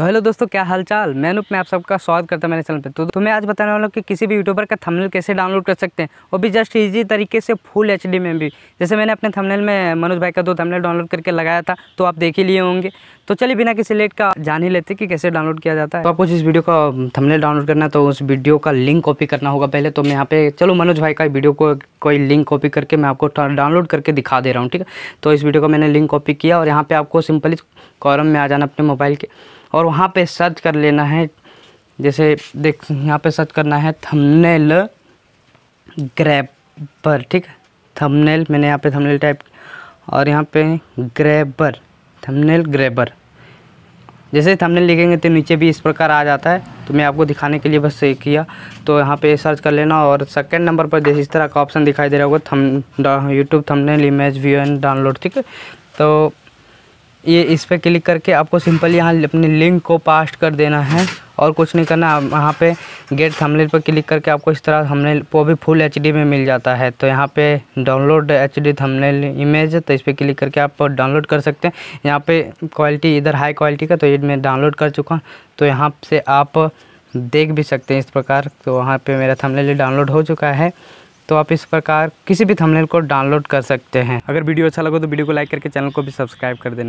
तो हेलो दोस्तों क्या हालचाल मैं अनुप मैं आप सबका स्वागत करता हूँ मेरे चैनल पे तो, तो मैं आज बताने वाला हूँ कि किसी भी यूट्यूबर का थंबनेल कैसे डाउनलोड कर सकते हैं वो भी जस्ट इजी तरीके से फुल एच में भी जैसे मैंने अपने थंबनेल में मनोज भाई का दो थंबनेल डाउनलोड करके लगाया था तो आप देख ही लिए होंगे तो चलिए बिना किसी लेट का जान ही लेते कि कैसे डाउनलोड किया जाता है तो आपको जिस वीडियो का थमनेल डाउनलोड करना है तो उस वीडियो का लिंक कॉपी करना होगा पहले तो मैं यहाँ पे चलो मनोज भाई का वीडियो को कोई लिंक कॉपी करके मैं आपको डाउनलोड करके दिखा दे रहा हूँ ठीक है तो इस वीडियो का मैंने लिंक कॉपी किया और यहाँ पर आपको सिंपली कॉरम में आ जाना अपने मोबाइल के और वहाँ पे सर्च कर लेना है जैसे देख यहाँ पे सर्च करना है थंबनेल ग्रैबर ठीक है थंबनेल मैंने यहाँ पे थंबनेल टाइप और यहाँ पे ग्रैबर थंबनेल ग्रैबर जैसे थंबनेल लिखेंगे तो नीचे भी इस प्रकार आ जाता है तो मैं आपको दिखाने के लिए बस ये किया तो यहाँ पे सर्च कर लेना और सेकंड नंबर पर जैसे इस तरह का ऑप्शन दिखाई दे रहा होगा thumb YouTube thumbnail image view and download ठीक है तो ये इस पर क्लिक करके आपको सिंपल यहाँ अपने लिंक को पास्ट कर देना है और कुछ नहीं करना वहाँ पे गेट थंबनेल पर क्लिक करके आपको इस तरह थंबनेल वो भी फुल एच में मिल जाता है तो यहाँ पे download H D thumbnail image तो इस पर क्लिक करके आप डाउनलोड कर सकते हैं यहाँ पे क्वालिटी इधर हाई क्वालिटी का तो ये मैं डाउनलोड कर चुका हूँ तो यहाँ से आप देख भी सकते हैं इस प्रकार तो वहाँ पर मेरा थमलेल डाउनलोड हो चुका है तो आप इस प्रकार किसी भी थमलेल को डाउनलोड कर सकते हैं अगर वीडियो अच्छा लगे तो वीडियो को लाइक करके चैनल को भी सब्सक्राइब कर देना